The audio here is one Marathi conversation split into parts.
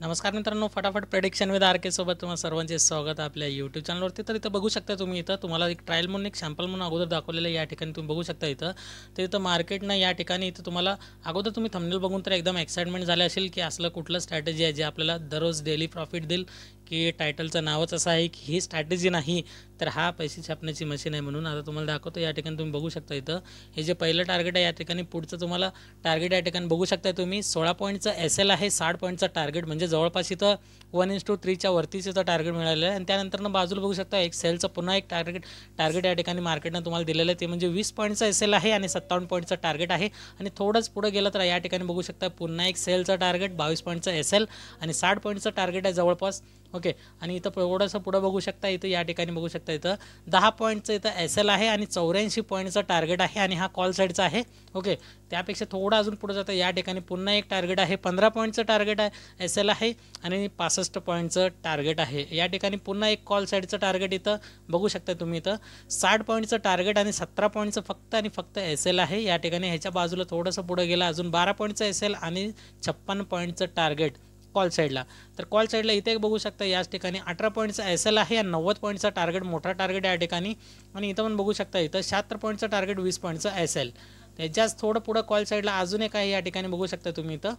नमस्कार मित्रांनो फटाफट प्रेडिक्शन विद आर के सोबत तुम्हाला सर्वांचे स्वागत आपल्या यूट्यूब चॅनलवरती तर इथं बघू शकता तुम्ही इथं तुम्हाला एक ट्रायल म्हणून एक सॅम्पल म्हणून अगोदर दाखवलेलं या ठिकाणी तुम्ही बघू शकता इथं तर इथं मार्केटनं या ठिकाणी इथं तुम्हाला अगोदर तुम्ही थंबनेल बघून तर एकदम एक्साइटमेंट झाले असेल की असलं कुठलं स्ट्रॅटेजी आहे जे आपल्याला दररोज डेली प्रॉफिट देईल की टायटलचं नावच असं आहे की ही स्ट्रॅटेजी नाही तर हा पैसे छापण्याची मशीन आहे म्हणून आता तुम्हाला दाखवतो या ठिकाणी तुम्ही बघू शकता इथं हे जे पहिलं टार्गेट आहे या ठिकाणी पुढचं तुम्हाला टार्गेट या ठिकाणी बघू शकता तुम्ही सोळा पॉईंटचं एस एल आहे साठ पॉईंटचं टार्गेट म्हणजे जवळपास इथं वन इंच टू थ्रीच्या वरतीच इथं टार्गेट मिळालेलं आहे आणि त्यानंतरनं बाजूला बघू शकता एक सेलचं पुन्हा एक टार्गेट टार्गेट या ठिकाणी मार्केटनं तुम्हाला दिलेलं आहे ते म्हणजे वीस पॉईंटचं एस एल आहे आणि सत्तावन्न पॉईंटचं टार्गेट आहे आणि थोडंच पुढं गेलं तर या ठिकाणी बघू शकता पुन्हा एक सेलचं टार्गेट बावीस पॉईंटचं एस एल आणि साठ पॉईंटचं टार्गेट आहे जवळपास ओके आणि इथं थोडंसं पुढं बघू शकता इथं या ठिकाणी बघू शकता इथं दहा पॉईंटचं इथं एस एल आहे आणि चौऱ्याऐंशी पॉईंटचं टार्गेट आहे आणि हा कॉल साईडचा आहे ओके त्यापेक्षा थोडं अजून पुढं जातं या ठिकाणी पुन्हा एक टार्गेट आहे पंधरा पॉईंटचं टार्गेट आहे एस एल आहे आणि पासष्ट पॉईंटचं टार्गेट आहे या ठिकाणी पुन्हा एक कॉल साईडचं टार्गेट इथं बघू शकता तुम्ही इथं साठ पॉईंटचं टार्गेट आणि सतरा पॉईंटचं फक्त आणि फक्त एस एल आहे या ठिकाणी ह्याच्या बाजूला थोडंसं पुढं गेलं अजून बारा पॉईंटचं एस एल आणि छप्पन पॉईंटचं टार्गेट कॉल साईडला तर कॉल साईडला इथे एक बघू शकता याच ठिकाणी अठरा पॉईंटचा एस एल आहे या नव्वद पॉईंटचा टार्गेट मोठा टार्गेट या ठिकाणी आणि इथं पण बघू शकता इथं शहात्तर पॉईंटचं टार्गेट वीस पॉईंटचं एस एल त्याच्याच थोडं पुढं कॉल साईडला अजून एक आहे या ठिकाणी बघू शकता तुम्ही इथं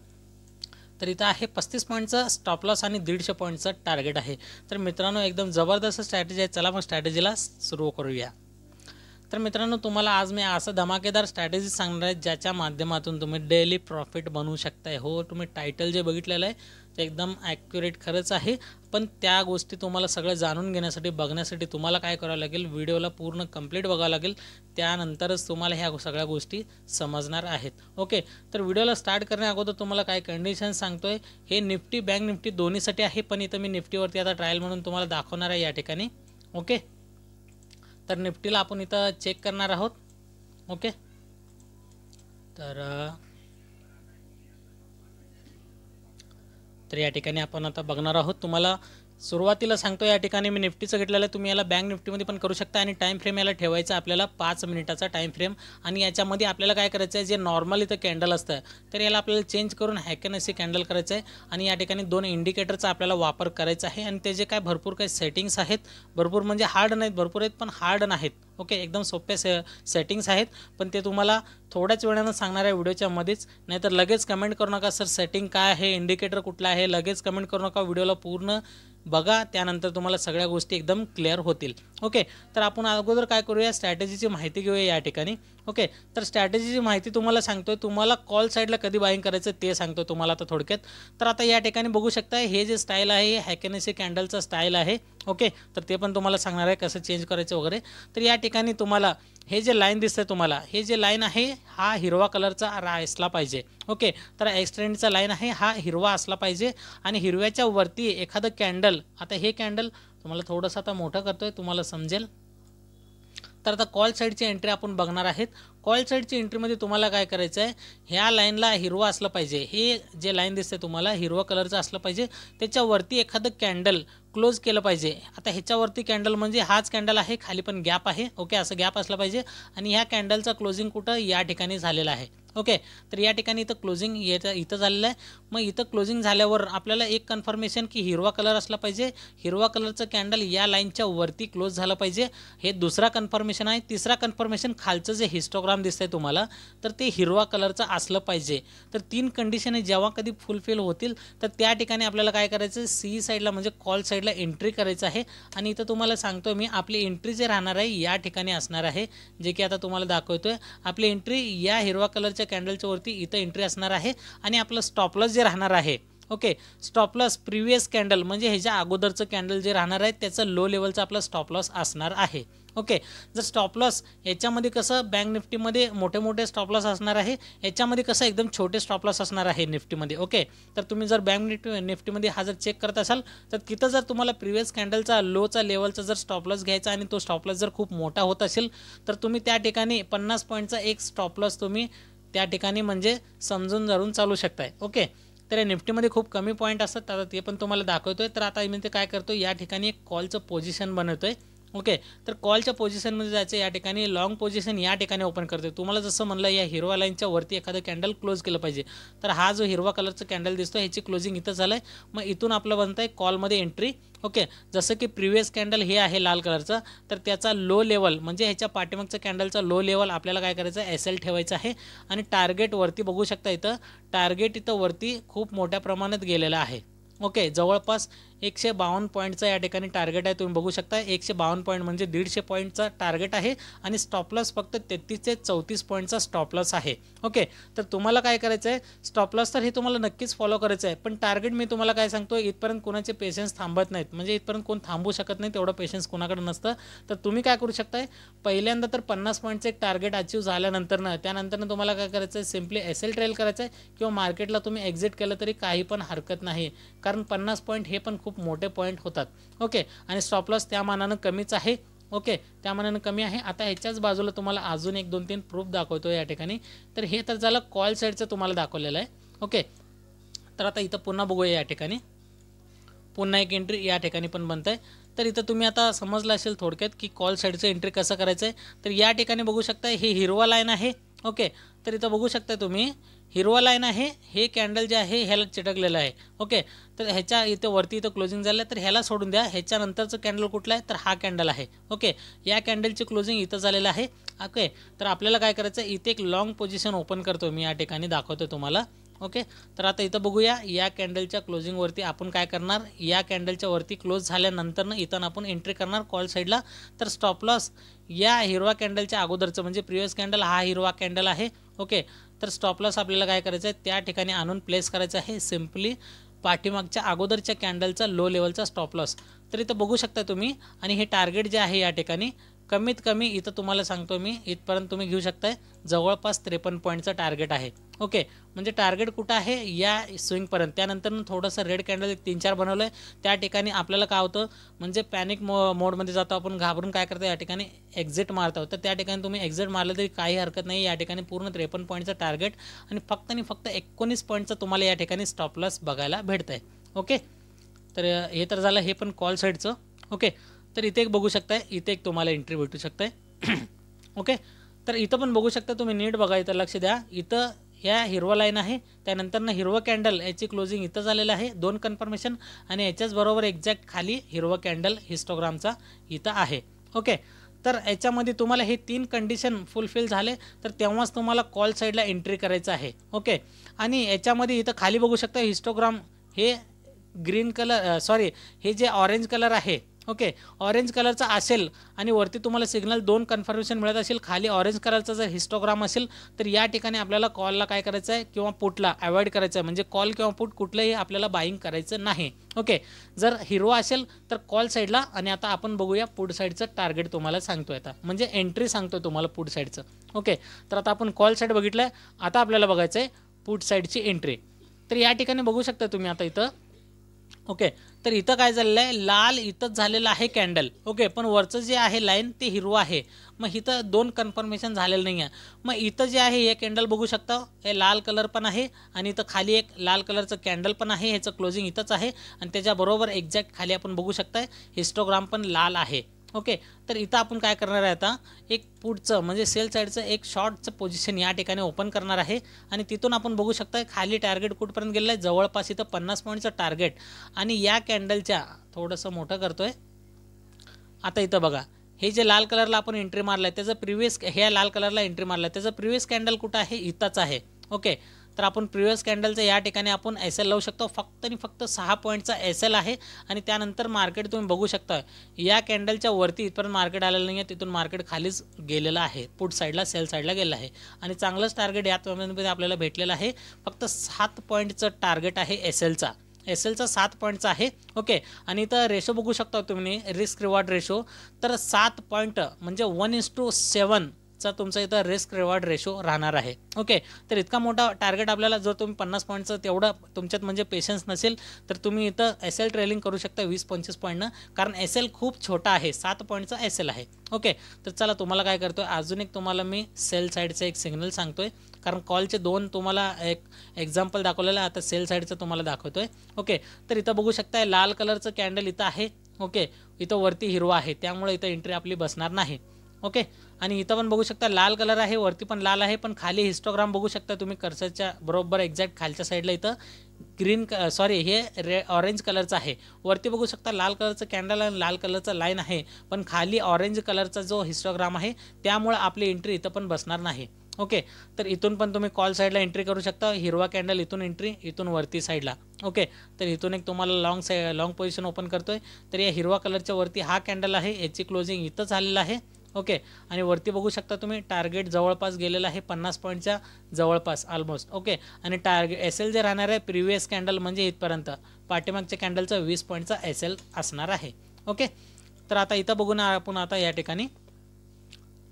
तर इथं आहे पस्तीस पॉईंटचं स्टॉप लॉस आणि दीडशे पॉईंटचं टार्गेट आहे तर मित्रांनो एकदम जबरदस्त स्ट्रॅटेजी आहे चला मग स्ट्रॅटेजीला सुरू करूया तर मित्रांनो तुम्हाला आज मी असं धमाकेदार स्ट्रॅटेजी सांगणार आहे ज्याच्या माध्यमातून तुम्ही डेली प्रॉफिट बनवू शकताय हो तुम्ही टायटल जे बघितलेलं आहे एकदम ॲक्युरेट खरंच आहे पण त्या गोष्टी तुम्हाला सगळं जाणून घेण्यासाठी बघण्यासाठी तुम्हाला काय करावं लागेल व्हिडिओला पूर्ण कंप्लीट बघावं लागेल त्यानंतरच तुम्हाला ह्या सगळ्या गोष्टी समजणार आहेत ओके तर व्हिडिओला स्टार्ट करण्या अगोदर तुम्हाला काय कंडिशन सांगतो आहे हे निफ्टी बँक निफ्टी दोन्हीसाठी आहे पण इथं मी निफ्टीवरती आता ट्रायल म्हणून तुम्हाला दाखवणार आहे या ठिकाणी ओके तर निफ्टीला आपण इथं चेक करणार आहोत ओके तर तर या ठिकाणी आपण आता बघणार आहोत तुम्हाला सुरुवातीला सांगतो या ठिकाणी मी निफ्टीचं घेतलेलं आहे तुम्ही याला बँक निफ्टीमध्ये पण करू शकता आणि टाईम फ्रेम याला ठेवायचा आपल्याला पाच मिनिटाचा टाईम फ्रेम आणि याच्यामध्ये आपल्याला काय करायचं आहे जे नॉर्मल इथं कॅन्डल असतं तर याला आपल्याला चेंज करून हॅकनसी कॅन्डल करायचं आहे आणि या ठिकाणी दोन इंडिकेटरचा आपल्याला वापर करायचा आहे आणि त्याचे काय भरपूर काही सेटिंग्स आहेत भरपूर म्हणजे हार्ड नाहीत भरपूर आहेत पण हार्ड नाहीत ओके एकदम सोप्या से सेटिंग्स आहेत पण ते तुम्हाला थोड्याच वेळानं सांगणार आहे व्हिडिओच्या मध्येच नाहीतर लगेच कमेंट करू नका सर सेटिंग काय आहे इंडिकेटर कुठला आहे लगेच कमेंट करू नका व्हिडिओला पूर्ण बघा त्यानंतर तुम्हाला सगळ्या गोष्टी एकदम क्लिअर होतील ओके तर आपण अगोदर काय करूया स्ट्रॅटेजीची माहिती घेऊया या ठिकाणी ओके तर स्ट्रॅटेजीची माहिती तुम्हाला सांगतोय तुम्हाला कॉल साईडला कधी बाईंग करायचं ते सांगतो तुम्हाला आता थोडक्यात तर आता या ठिकाणी बघू शकता हे जे स्टाईल आहे हॅकेनेसी कॅन्डलचा स्टाईल आहे ओके तर ते पण तुम्हाला सांगणार आहे कसं चेंज करायचं वगैरे तर या ठिकाणी तुम्हाला हे जे लाईन दिसतं तुम्हाला हे जे लाईन आहे हा हिरवा कलरचा रा असला पाहिजे ओके तर एक्सटेंडचा लाईन आहे हा हिरवा असला पाहिजे आणि हिरव्याच्या वरती एखादं कॅन्डल आता हे कॅन्डल तुम्हाला थोडंसं आता मोठं करतोय तुम्हाला समजेल तर आता कॉल साईडची एंट्री आपण बघणार आहेत कॉल साईडची एंट्रीमध्ये तुम्हाला काय करायचं आहे ह्या लाईनला हिरवा असलं पाहिजे हे जे लाईन दिसते तुम्हाला हिरवा कलरचं असलं पाहिजे त्याच्यावरती एखादं कॅन्डल क्लोज केलं पाहिजे आता ह्याच्यावरती कॅन्डल म्हणजे हाच कॅन्डल आहे खाली पण गॅप आहे ओके असं गॅप असलं पाहिजे आणि ह्या कॅन्डलचा क्लोजिंग कुठं या ठिकाणी झालेला आहे ओके तर या ठिकाणी इथं क्लोजिंग याचं इथं झालेलं आहे मग इथं क्लोजिंग झाल्यावर आपल्याला एक कन्फर्मेशन की हिरवा कलर असला पाहिजे हिरवा कलरचं कॅन्डल या लाईनच्या वरती क्लोज झालं पाहिजे हे दुसरा कन्फर्मेशन आहे तिसरा कन्फर्मेशन खालचं जे हिस्टोग्राम दिसतंय तुम्हाला तर ते हिरवा कलरचं असलं पाहिजे तर तीन कंडिशन जेव्हा कधी फुलफिल होतील तर त्या ठिकाणी आपल्याला काय करायचं सी साईडला म्हणजे कॉल साईडला एंट्री करायचं आहे आणि इथं तुम्हाला सांगतो मी आपली एंट्री जे राहणार आहे या ठिकाणी असणार आहे जे की आता तुम्हाला दाखवतोय आपली एंट्री या हिरवा कलरच्या कॅन्डलच्या वरती इथं एंट्री असणार आहे आणि आपलं स्टॉपलॉस जे राहणार आहे ओके स्टॉपलस प्रिव्हियस कॅन्डल म्हणजे ह्याच्या अगोदरचं कॅन्डल जे राहणार आहे त्याचं लो लेवलचं आपलं स्टॉपलॉस असणार आहे ओके जर स्टॉपलॉस याच्यामध्ये कसं बँक निफ्टीमध्ये मोठे मोठे स्टॉपलॉस असणार आहे याच्यामध्ये कसं एकदम छोटे स्टॉपलॉस असणार आहे निफ्टीमध्ये ओके तर तुम्ही जर बँक निफ्टी निफ्टीमध्ये हा जर चेक करत असाल तर तिथं जर तुम्हाला प्रिव्हियस कॅन्डलचा लोचा लेवलचा जर स्टॉपलॉस घ्यायचा आणि तो स्टॉपलॉस जर खूप मोठा होत असेल तर तुम्ही त्या ठिकाणी पन्नास पॉईंटचा एक स्टॉपलॉस तुम्ही त्या ठिकाणी म्हणजे समजून धरून चालू शकताय ओके तर या निफ्टीमध्ये खूप कमी पॉईंट असतात आता ते पण तुम्हाला दाखवतोय तर आता मी ते काय करतो या ठिकाणी एक कॉलचं पोझिशन बनवतोय ओके तर कॉलच्या पोझिशनमध्ये जायचं या ठिकाणी लॉंग पोझिशन या ठिकाणी ओपन करते तुम्हाला जसं म्हणलं या हिरवा लाईनच्या वरती एखादं कॅन्डल क्लोज केलं पाहिजे तर हा जो हिरवा कलरचं कॅन्डल दिसतो ह्याची क्लोजिंग इथं झालं आहे मग इथून आपलं बनत आहे कॉलमध्ये एंट्री ओके जसं की प्रिव्हियस कॅन्डल हे आहे लाल कलरचं तर त्याचा लो लेवल म्हणजे ह्याच्या पाठीमागचं कॅन्डलचा लो लेवल आपल्याला काय करायचं आहे एस एल ठेवायचं आहे आणि टार्गेट वरती बघू शकता इथं टार्गेट इथं वरती खूप मोठ्या प्रमाणात गेलेलं आहे ओके जवळपास एकशे बावन्न पॉईंटचा या ठिकाणी टार्गेट आहे तुम्ही बघू शकता एकशे बावन्न पॉईंट म्हणजे दीडशे पॉईंटचा टार्गेट आहे आणि स्टॉपलॉस फक्त तेहतीस ते चौतीस पॉईंटचा स्टॉपलॉस आहे ओके तर तुम्हाला काय करायचं आहे स्टॉपलॉस तर हे तुम्हाला नक्कीच फॉलो करायचं आहे पण टार्गेट मी तुम्हाला काय सांगतो इथपर्यंत कोणाचे पेशन्स थांबत नाहीत म्हणजे इथपर्यंत कोण थांबू शकत नाही तेवढं पेशन्स कोणाकडे नसतं तर तुम्ही काय करू शकताय पहिल्यांदा तर पन्नास पॉईंटचं एक टार्गेट अचीव्ह झाल्यानंतर ना तुम्हाला काय करायचं आहे सिम्पली एस एल ट्रेल करायचं आहे किंवा मार्केटला तुम्ही एक्झिट केलं तरी काही पण हरकत नाही कारण पन्नास पॉईंट हे पण खूप मोठे पॉईंट होतात ओके आणि स्टॉप लॉस त्या मानानं कमीच आहे ओके त्या मानानं कमी आहे आता ह्याच्याच बाजूला तुम्हाला अजून एक दोन तीन प्रूफ दाखवतो या ठिकाणी तर हे तर झालं कॉल साईडचं तुम्हाला दाखवलेलं आहे ओके तर आता इथं पुन्हा बघूया या ठिकाणी पुन्हा एक एंट्री या ठिकाणी पण बनत आहे तर इथं तुम्ही आता समजलं असेल थोडक्यात की कॉल साईडचं एंट्री कसं करायचं आहे तर या ठिकाणी बघू शकता हे हिरवा लाईन आहे ओके तर इथं बघू शकता तुम्ही हिरवा लाईन आहे हे कॅन्डल जे आहे ह्याला चिटकलेलं आहे ओके तर ह्याच्या इथं वरती इथं क्लोजिंग झालं आहे तर ह्याला सोडून द्या ह्याच्यानंतरचं कॅन्डल कुठलं आहे तर हा कॅन्डल आहे ओके या कॅन्डलची क्लोजिंग इथं झालेलं आहे ओके तर आपल्याला काय करायचं आहे इथे एक लाँग पोझिशन ओपन करतो मी या ठिकाणी दाखवतो तुम्हाला ओके तर आता इथं बघूया या कॅन्डलच्या क्लोजिंगवरती आपण काय करणार या कॅन्डलच्या वरती क्लोज झाल्यानंतरनं इथं आपण एंट्री करणार कॉल साईडला तर स्टॉप लॉस या हिरवा कॅन्डलच्या अगोदरचं म्हणजे प्रिव्हियस कॅन्डल हा हिरवा कॅन्डल आहे ओके तर स्टॉप लॉस आपल्याला काय करायचं आहे त्या ठिकाणी आणून प्लेस करायचं आहे सिम्पली पाठीमागच्या अगोदरच्या कॅन्डलचा लो लेवलचा स्टॉप लॉस तर इथं बघू शकता तुम्ही आणि हे टार्गेट जे आहे या ठिकाणी कमीत कमी इथं तुम्हाला सांगतो मी इथपर्यंत तुम्ही घेऊ शकताय जवळपास त्रेपन्न पॉईंटचं टार्गेट आहे ओके म्हणजे टार्गेट कुठं आहे या स्विंगपर्यंत त्यानंतर थोडंसं रेड कॅन्डल एक तीन चार बनवलं आहे त्या ठिकाणी आपल्याला काय होतं म्हणजे पॅनिक मो मोडमध्ये जातो आपण घाबरून काय करतो या ठिकाणी एक्झिट मारतो तर त्या ठिकाणी तुम्ही एक्झिट मारलं तरी काही हरकत नाही या ठिकाणी पूर्ण त्रेपन्न पॉईंटचं टार्गेट आणि फक्त आणि फक्त एकोणीस पॉईंटचं तुम्हाला या ठिकाणी स्टॉप बघायला भेटतं आहे ओके तर हे तर झालं हे पण कॉल साईडचं ओके तर इथे एक बघू शकताय इथे एक तुम्हाला एंट्री भेटू शकते ओके तर इथं पण बघू शकता तुम्ही नीट बघा इथं लक्ष द्या इथं ह्या हिरवा लाईन आहे त्यानंतर ना हिरवं कॅन्डल याची क्लोजिंग इथं झालेलं आहे दोन कन्फर्मेशन आणि याच्याचबरोबर एक्झॅक्ट खाली हिरवं कॅन्डल हिस्टोग्रामचा इथं आहे ओके तर याच्यामध्ये तुम्हाला हे तीन कंडिशन फुलफिल झाले तर तेव्हाच तुम्हाला कॉल साईडला एंट्री करायचं आहे ओके आणि याच्यामध्ये इथं खाली बघू शकता हिस्टोग्राम हे ग्रीन कलर सॉरी हे जे ऑरेंज कलर आहे ओके ऑरेंज कलरचा असेल आणि वरती तुम्हाला सिग्नल दोन कन्फर्मेशन मिळत असेल खाली ऑरेंज कलरचा जर हिस्टोग्राम असेल तर या ठिकाणी आपल्याला कॉलला काय करायचं आहे किंवा पुटला अवॉइड करायचं आहे म्हणजे कॉल किंवा पुट कुठलंही आपल्याला बाईंग करायचं नाही ओके जर हिरो असेल तर कॉल साईडला आणि आता आपण बघूया पुढ साईडचं टार्गेट तुम्हाला सांगतोय आता म्हणजे एंट्री सांगतो तुम्हाला पुढ साईडचं ओके तर आता आपण कॉल साईड बघितलं आहे आता आपल्याला बघायचं आहे पुट साईडची एंट्री तर या ठिकाणी बघू शकता तुम्ही आता इथं ओके तर इथं काय झालेलं आहे लाल इथंच झालेलं आहे कॅन्डल ओके पण वरचं जे आहे लाईन ते हिरवं आहे मग इथं दोन कन्फर्मेशन झालेलं नाही आहे मग इथं जे आहे हे कॅन्डल बघू शकता हे लाल कलर पण आहे आणि इथं खाली एक लाल कलरचं कॅन्डल पण आहे ह्याचं क्लोजिंग इथंच आहे आणि त्याच्याबरोबर एक्झॅक्ट खाली आपण बघू शकता हिस्टोग्राम पण लाल आहे ओके तर इथं आपण काय करणार आहे आता एक पुढचं म्हणजे सेल साईडचं एक शॉर्टचं पोझिशन या ठिकाणी ओपन करणार आहे आणि तिथून आपण बघू शकता खाली टार्गेट कुठपर्यंत गेलेलं आहे जवळपास इथं पन्नास पॉईंटचं टार्गेट आणि या कॅन्डलच्या थोडंसं मोठं करतो आहे आता इथं बघा हे जे लाल कलरला आपण एंट्री मारलं आहे त्याचं प्रिव्हियस ह्या लाल कलरला एंट्री मारलं आहे त्याचं प्रिव्हियस कॅन्डल कुठं आहे इथंच आहे ओके तर आपण प्रिव्हियस कॅन्डलचं या ठिकाणी आपण एस एल लावू शकतो फक्त आणि फक्त सहा पॉईंटचा एस एल आहे आणि त्यानंतर मार्केट तुम्ही बघू शकता या कॅन्डलच्या वरती इथपर्यंत मार्केट आलेलं नाही आहे तिथून मार्केट खालीच गेलेलं आहे पुट साईडला सेल साईडला गेलेलं आहे आणि चांगलंच टार्गेट या आपल्याला भेटलेलं आहे फक्त सात पॉईंटचं टार्गेट आहे एस एलचा एस एलचा सात पॉईंटचा आहे ओके आणि इथं रेशो बघू शकता तुम्ही रिस्क रिवॉर्ड रेशो तर सात पॉईंट म्हणजे वन इस टू सेवन चा तुमचा इथं रिस्क रिवॉर्ड रेशो राहणार आहे ओके तर इतका मोठा टार्गेट आपल्याला जर तुम्ही पन्नास पॉईंटचं तेवढं तुमच्यात म्हणजे पेशन्स नसेल तर तुम्ही इथं एस एल ट्रेलिंग करू शकता वीस पंचवीस पॉईंटनं कारण एस एल खूप छोटा आहे सात पॉईंटचा एस एल आहे ओके तर चला तुम्हाला काय करतो आहे अजून एक तुम्हाला मी सेल साईडचं एक सिग्नल सांगतो आहे कारण कॉलचे दोन तुम्हाला एक एक्झाम्पल दाखवलेलं आता सेल साईडचं तुम्हाला दाखवतो आहे ओके तर इथं बघू शकता लाल कलरचं कॅन्डल इथं आहे ओके इथं वरती हिरवा आहे त्यामुळे इथं एंट्री आपली बसणार नाही ओके आणि इथं पण बघू शकता लाल कलर आहे वरती पण लाल आहे पण खाली हिस्टोग्राम बघू शकता तुम्ही कर्सरच्या बरोबर एक्झॅक्ट खालच्या साईडला इथं ग्रीन सॉरी हे रे ऑरेंज कलरचं आहे वरती बघू शकता लाल कलरचं कॅन्डल आणि लाल कलरचं लाईन आहे पण खाली ऑरेंज कलरचा जो हिस्टोग्राम आहे त्यामुळे आपली एंट्री इथं पण बसणार नाही ओके तर इथून पण तुम्ही कॉल साईडला एंट्री करू शकता हिरवा कॅन्डल इथून एंट्री इथून वरती साईडला ओके तर इथून एक तुम्हाला long side long position open करतोय तर या हिरवा कलरच्या वरती हा कॅन्डल आहे याची क्लोजिंग इथं झालेला आहे ओके आणि वरती बघू शकता तुम्ही टार्गेट जवळपास गेलेलं आहे पन्नास पॉईंटच्या जवळपास ऑलमोस्ट ओके आणि टार्गेट एस एल जे राहणार आहे प्रिव्हियस कॅन्डल म्हणजे इथपर्यंत पाठीमागच्या कॅन्डलचा वीस पॉईंटचा एस एल असणार आहे ओके तर आता इथं बघू ना आपण आता या ठिकाणी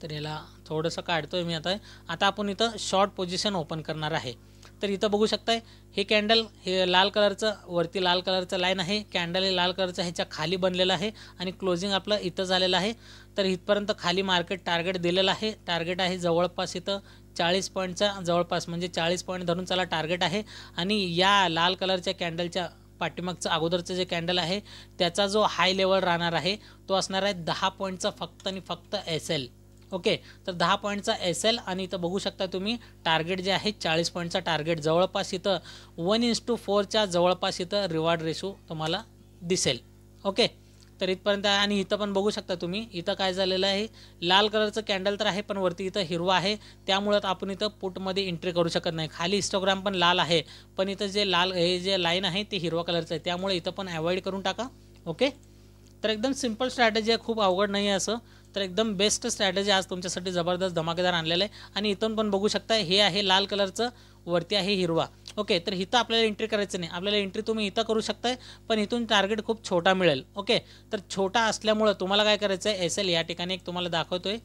तर याला थोडंसं काढतोय मी आता आता आपण इथं शॉर्ट पोझिशन ओपन करणार आहे तर इथं बघू शकताय हे कॅन्डल हे लाल कलरचं वरती लाल कलरचं लाईन आहे कॅन्डल हे लाल कलरचं ह्याच्या खाली बनलेलं आहे आणि क्लोजिंग आपलं इथं झालेलं आहे तर इथपर्यंत खाली मार्केट टार्गेट दिलेलं आहे टार्गेट आहे जवळपास इथं चाळीस पॉईंटचा जवळपास म्हणजे चाळीस पॉईंट धरून चला टार्गेट आहे आणि या लाल कलरच्या कॅन्डलच्या पाठीमागचं अगोदरचं जे कॅन्डल आहे त्याचा जो हाय लेवल राहणार आहे तो असणार आहे दहा पॉईंटचा फक्त आणि फक्त एस एल ओके तर दहा पॉईंटचा एस एल आणि इथं बघू शकता तुम्ही टार्गेट जे आहे चाळीस पॉईंटचा टार्गेट जवळपास इथं वन इंस टू फोरच्या जवळपास इथं रिवॉर्ड रेशो तुम्हाला दिसेल ओके तर इथपर्यंत आहे आणि इथं पण बघू शकता तुम्ही इथं काय झालेलं आहे लाल कलरचं कॅन्डल तर आहे पण वरती इथं हिरवा आहे त्यामुळं आपण इथं पुटमध्ये एंट्री करू शकत नाही खाली इंस्टाग्राम पण लाल आहे पण इथं जे लाल हे जे लाईन आहे ते हिरवा कलरचं आहे त्यामुळे इथं पण अवॉइड करून टाका ओके तर एकदम सिम्पल स्ट्रॅटजी आहे खूप अवघड नाही आहे असं तर एकदम बेस्ट स्ट्रॅटजी आज तुमच्यासाठी जबरदस्त धमाकेदार आणलेलं आहे आणि इथून पण बघू शकता हे आहे लाल कलरचं वरती आहे हिरवा ओके तर इथं आपल्याला एंट्री करायचं नाही आपल्याला एंट्री तुम्ही इथं करू शकताय पण इथून टार्गेट खूप छोटा मिळेल ओके तर छोटा असल्यामुळं तुम्हाला काय करायचं आहे एस एल या ठिकाणी एक तुम्हाला दाखवतोय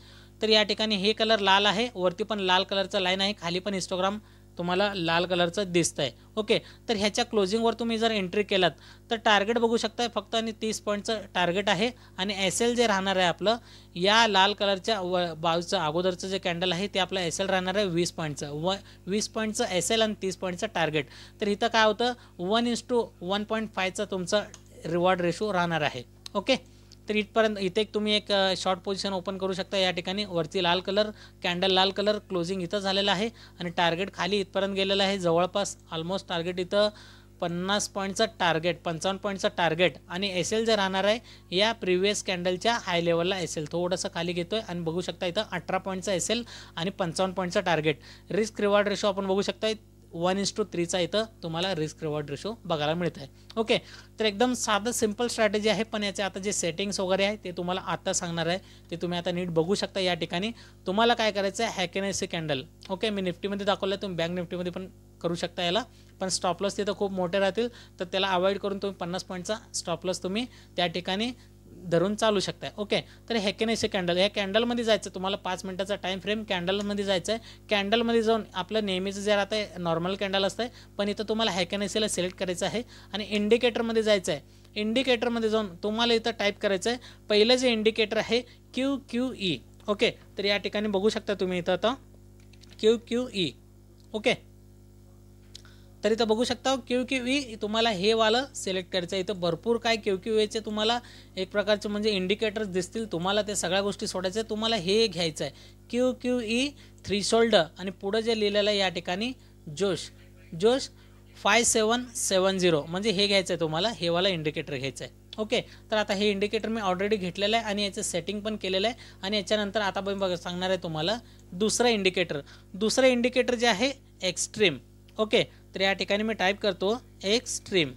तर या ठिकाणी हे कलर लाल आहे वरती पण लाल कलरचा लाईन आहे खाली पण इंस्टाग्राम तुम्हाला लाल कलरचं दिसतं आहे ओके तर ह्याच्या क्लोजिंगवर तुम्ही जर एंट्री केलात तर टार्गेट बघू शकताय फक्त आणि तीस पॉईंटचं टार्गेट आहे आणि एस एल जे राहणार आहे आपलं या लाल कलरच्या व बाजूचं अगोदरचं जे कॅन्डल आहे ते आपलं एस एल राहणार आहे वीस पॉईंटचं व वीस पॉईंटचं एस एल आणि तीस पॉईंटचं टार्गेट तर इथं काय होतं वन इंस टू वन पॉईंट फायचं तुमचं रिवॉर्ड रेशो राहणार आहे ओके तर इथपर्यंत इथे एक तुम्ही एक शॉर्ट पोझिशन ओपन करू शकता या ठिकाणी वरती लाल कलर कॅन्डल लाल कलर क्लोजिंग इथं झालेला आहे आणि टार्गेट खाली इथपर्यंत गेलेलं आहे जवळपास ऑलमोस्ट टार्गेट इथं पन्नास पॉईंटचं टार्गेट पंचावन्न पॉईंटचं टार्गेट आणि एस एल जे राहणार आहे या प्रिव्हियस कॅन्डलच्या हाय लेवलला एस एल थोडंसं खाली घेतो आहे आणि बघू शकता इथं अठरा पॉईंटचं एस एल आणि पंचावन्न पॉईंटचं टार्गेट रिस्क रिवॉर्ड रेशो आपण बघू शकता वन इंच टू थ्रीचा इथं तुम्हाला रिस्क रिवॉर्ड रेशो बघायला मिळत आहे ओके तर एकदम साधं सिम्पल स्ट्रॅटेजी आहे पण याचे आता जे सेटिंग्स वगैरे आहे ते तुम्हाला आता सांगणार आहे ते तुम्ही आता नीट बघू शकता या ठिकाणी तुम्हाला काय करायचं आहे हॅकेनेसी कॅन्डल ओके मी निफ्टीमध्ये दाखवलं आहे तुम्ही बँक निफ्टीमध्ये पण करू शकता याला पण स्टॉपलॉस तिथं खूप मोठे राहतील तर त्याला अवॉइड करून तुम्ही पन्नास पॉईंटचा स्टॉपलॉस तुम्ही त्या ठिकाणी धरून चालू शकताय ओके तर हॅकेनेसी कॅन्डल या कॅन्डलमध्ये जायचं तुम्हाला पाच मिनटाचा टाईम फ्रेम कॅन्डलमध्ये जायचं आहे कॅन्डलमध्ये जाऊन आपलं नेहमीचं जे राहतं नॉर्मल कॅन्डल असतं पण इथं तुम्हाला हॅकेनेसीला सिलेक्ट करायचं आहे आणि इंडिकेटरमध्ये जायचं आहे इंडिकेटरमध्ये जाऊन तुम्हाला इथं टाईप करायचं आहे पहिलं जे इंडिकेटर आहे क्यू क्यू ई ओके तर या ठिकाणी बघू शकता तुम्ही इथं आता क्यू क्यू ई ओके तर इथं बघू शकता क्यू क्यू ई तुम्हाला हे वालं सिलेक्ट करायचं आहे इथं भरपूर काय क्यू क्यू एचे तुम्हाला एक प्रकारचे म्हणजे इंडिकेटर्स दिसतील तुम्हाला ते सगळ्या गोष्टी सोडायच्या तुम्हाला हे घ्यायचं आहे Q Q E threshold आणि पुढं जे लिहिलेलं आहे या ठिकाणी जोश जोश फाय सेवन सेवन झिरो म्हणजे हे घ्यायचं आहे तुम्हाला हे वाला इंडिकेटर घ्यायचं आहे ओके तर आता हे इंडिकेटर मी ऑलरेडी घेतलेलं आहे आणि याचं सेटिंग पण केलेलं आहे आणि याच्यानंतर आता मी बघ सांगणार आहे तुम्हाला दुसरं इंडिकेटर दुसरं इंडिकेटर जे आहे एक्स्ट्रीम ओके तर या ठिकाणी मी टाईप करतो एक्स्ट्रीम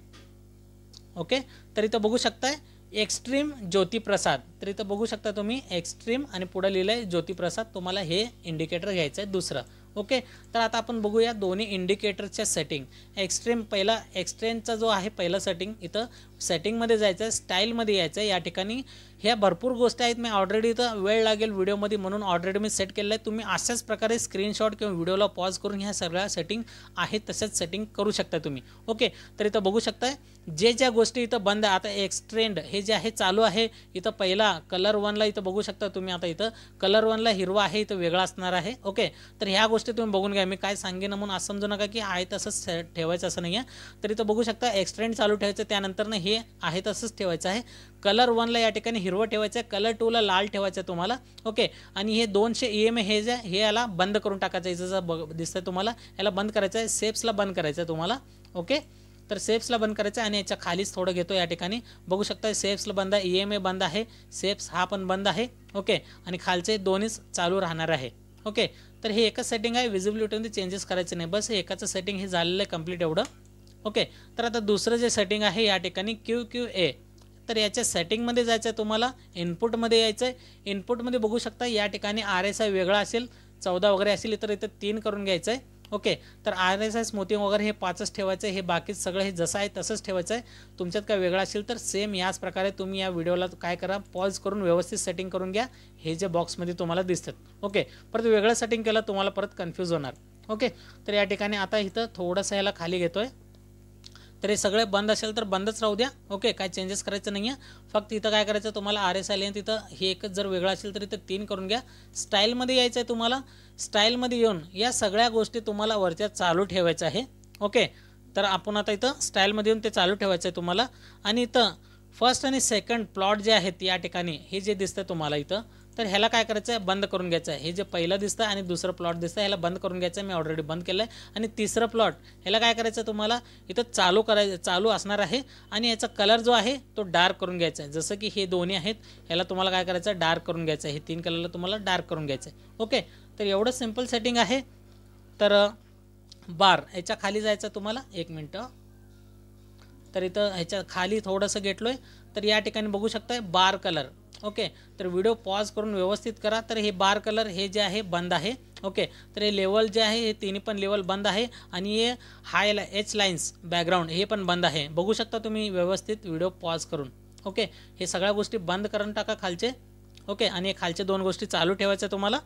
ओके तर इथं बघू शकताय एक्स्ट्रीम ज्योतिप्रसाद तर इथं बघू शकता तुम्ही एक्स्ट्रीम आणि पुढं लिहिलं आहे ज्योतिप्रसाद तुम्हाला हे इंडिकेटर घ्यायचं आहे दुसरं ओके तर आता आपण बघूया दोन्ही इंडिकेटरच्या सेटिंग एक्स्ट्रीम पहिला एक्स्ट्रेमचा जो आहे पहिलं सेटिंग इथं सेटिंगमध्ये जायचं आहे स्टाईलमध्ये यायचं आहे या ठिकाणी ह्या भरपूर गोष्टी आहेत मी ऑलरेडी तर वेळ लागेल व्हिडिओमध्ये म्हणून ऑलरेडी मी सेट केलेला आहे तुम्ही अशाच प्रकारे स्क्रीनशॉट किंवा व्हिडिओला पॉज करून ह्या सगळ्या सेटिंग आहेत तसेच सेटिंग करू शकता तुम्ही ओके तर इथं बघू शकताय जे ज्या गोष्टी इथं बंद आहे आता एक्सट्रेंड हे जे आहे चालू आहे इथं पहिला कलर वनला इथं बघू शकता तुम्ही आता इथं कलर वनला हिरवा आहे इथं वेगळा असणार आहे ओके तर ह्या गोष्टी तुम्ही बघून घ्या मी काय सांगेन म्हणून असं समजू नका की आहे तसंच ठेवायचं असं नाही आहे तर इथं बघू शकता एक्सट्रेंड चालू ठेवायचं त्यानंतर हे आहे तसंच ठेवायचं आहे कलर वनला या ठिकाणी हिरवं ठेवायचं आहे कलर टूला लाल ठेवायचं आहे तुम्हाला ओके आणि हे दोनशे ई एम ए हे जे हे याला बंद करून टाकायचं आहे जसं बघ दिसतं तुम्हाला याला बंद करायचं आहे सेप्सला बंद करायचं आहे तुम्हाला ओके तर सेप्सला बंद करायचं आहे आणि याच्या खालीच थोडं घेतो या ठिकाणी बघू शकता सेप्सला बंद आहे ई एम ए बंद आहे सेप्स हा पण बंद आहे ओके आणि खालचे दोन्हीच चालू राहणार आहे ओके तर हे एकच सेटिंग आहे विजिबिलिटीमध्ये चेंजेस करायचे नाही बस हे एकाचं सेटिंग हे झालेलं आहे कंप्लीट एवढं ओके तर आता दुसरं जे सेटिंग आहे या ठिकाणी क्यू क्यू ए तर याच्या सेटिंगमध्ये जायचं आहे तुम्हाला इनपुटमध्ये यायचं आहे इनपुटमध्ये बघू शकता या ठिकाणी आर एस आय वेगळा असेल चौदा वगैरे असेल तर इथं तीन करून घ्यायचं आहे ओके तर आर एस आय स्मोथिंग वगैरे हे पाचच ठेवायचं आहे हे बाकी सगळं हे जसं आहे तसंच ठेवायचं आहे तुमच्यात काय वेगळा असेल तर सेम याच प्रकारे तुम्ही या व्हिडिओला काय करा पॉज करून व्यवस्थित सेटिंग करून घ्या हे जे बॉक्समध्ये तुम्हाला दिसतात ओके परत वेगळं सेटिंग केलं तुम्हाला परत कन्फ्यूज होणार ओके तर या ठिकाणी आता इथं थोडंसं ह्याला खाली घेतो आहे तर हे सगळे बंद असेल तर बंदच राहू द्या ओके काय चेंजेस करायचं नाही आहे फक्त इथं काय करायचं तुम्हाला आर एस आले तिथं हे एकच जर वेगळं असेल तर इथं तीन करून घ्या स्टाईलमध्ये यायचं आहे तुम्हाला स्टाईलमध्ये येऊन या सगळ्या गोष्टी तुम्हाला वरच्या चालू ठेवायच्या आहे ओके तर आपण आता इथं स्टाईलमध्ये येऊन ते चालू ठेवायचं आहे तुम्हाला आणि इथं फर्स्ट आणि सेकंड प्लॉट जे आहेत या ठिकाणी हे जे दिसतं तुम्हाला इथं तर ह्याला काय करायचं आहे बंद करून घ्यायचं आहे हे जे पहिलं दिसतं आणि दुसरं प्लॉट दिसतं ह्याला बंद करून घ्यायचं आहे मी ऑलरेडी बंद केलं आहे आणि तिसरं प्लॉट ह्याला काय करायचं आहे तुम्हाला इथं चालू करायचं चालू असणार आहे आणि याचा कलर जो आहे तो डार्क करून घ्यायचा आहे जसं की हे दोन्ही आहेत ह्याला तुम्हाला काय करायचं आहे डार्क करून घ्यायचं आहे हे तीन कलरला तुम्हाला डार्क करून घ्यायचं आहे ओके तर एवढं सिम्पल सेटिंग आहे तर बार याच्या खाली जायचं तुम्हाला एक मिनटं तर इथं ह्याच्या खाली थोडंसं घेतलो आहे तर या ठिकाणी बघू शकताय बार कलर ओके तर व्हिडिओ पॉज करून व्यवस्थित करा तर हे बार कलर हे जे आहे बंद आहे ओके तर हे लेवल जे आहे हे तिन्ही पण लेवल बंद आहे आणि हे हाय एच लाईन्स बॅकग्राऊंड हे पण बंद आहे बघू शकता तुम्ही व्यवस्थित व्हिडिओ पॉज करून ओके हे सगळ्या गोष्टी बंद करून टाका खालचे ओके आणि हे खालचे दोन गोष्टी चालू ठेवायच्या तुम्हाला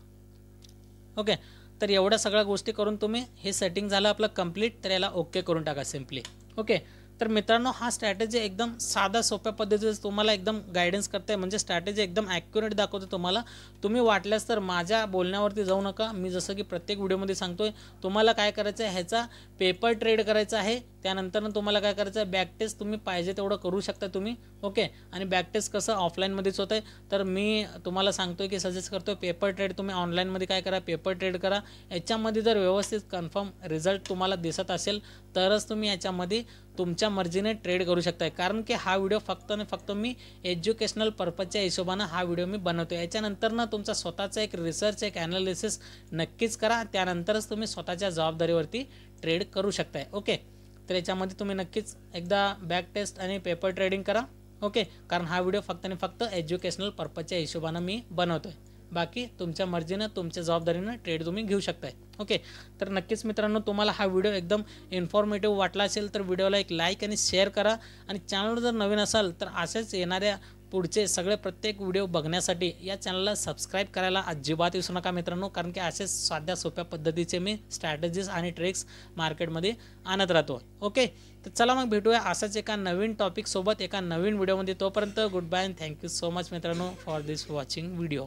ओके तर एवढ्या सगळ्या गोष्टी करून तुम्ही हे सेटिंग झालं आपलं कम्प्लीट तर याला ओके करून टाका सिम्पली ओके तर मित्रांनो हा स्ट्रॅटेजी एकदम साधा सोप्या पद्धतीचं तुम्हाला एकदम गायडन्स करते म्हणजे स्ट्रॅटेजी एकदम ॲक्युरेट दाखवते तुम्हाला तुम्ही वाटल्यास तर माझ्या बोलण्यावरती जाऊ नका मी जसं की प्रत्येक व्हिडिओमध्ये सांगतो आहे तुम्हाला काय करायचं आहे ह्याचा पेपर ट्रेड करायचा आहे त्यानंतर तुम्हाला काय करायचं आहे बॅक टेस्ट तुम्ही पाहिजे तेवढं करू शकता तुम्ही ओके आणि बॅक टेस्ट कसं ऑफलाईनमध्येच होत आहे तर मी तुम्हाला सांगतो आहे की सजेस्ट करतो आहे पेपर ट्रेड तुम्ही ऑनलाईनमध्ये काय करा पेपर ट्रेड करा याच्यामध्ये जर व्यवस्थित कन्फर्म रिझल्ट तुम्हाला दिसत असेल तरच तुम्ही याच्यामध्ये तुमच्या मर्जीने ट्रेड करू शकताय कारण की हा व्हिडिओ फक्त आणि फक्त मी एज्युकेशनल पर्पजच्या हिशोबानं हा व्हिडिओ मी बनवतो याच्यानंतर ना तुमचा स्वतःचा एक रिसर्च एक ॲनालिसिस नक्कीच करा त्यानंतरच तुम्ही स्वतःच्या जबाबदारीवरती ट्रेड करू शकताय ओके तर याच्यामध्ये तुम्ही नक्कीच एकदा बॅक टेस्ट आणि पेपर ट्रेडिंग करा ओके कारण हा व्हिडिओ फक्त आणि फक्त एज्युकेशनल पर्पजच्या हिशोबानं मी बनवतो आहे बाकी तुमच्या मर्जीनं तुमच्या जबाबदारीनं ट्रेड तुम्ही घेऊ शकताय ओके तर नक्कीच मित्रांनो तुम्हाला हा व्हिडिओ एकदम इन्फॉर्मेटिव्ह वाटला असेल तर व्हिडिओला एक लाईक आणि शेअर करा आणि चॅनलवर जर नवीन असाल तर असेच येणाऱ्या पुढचे सगळे प्रत्येक व्हिडिओ बघण्यासाठी या चॅनलला सबस्क्राईब करायला अजिबात विसरू नका मित्रांनो कारण की असेच साध्या सोप्या पद्धतीचे मी स्ट्रॅटेजीज आणि ट्रिक्स मार्केटमध्ये आणत राहतो ओके तर चला मग भेटूया असाच एका नवीन टॉपिकसोबत एका नवीन व्हिडिओमध्ये तोपर्यंत good bye and thank you so much मित्रांनो फॉर दिस वॉचिंग व्हिडिओ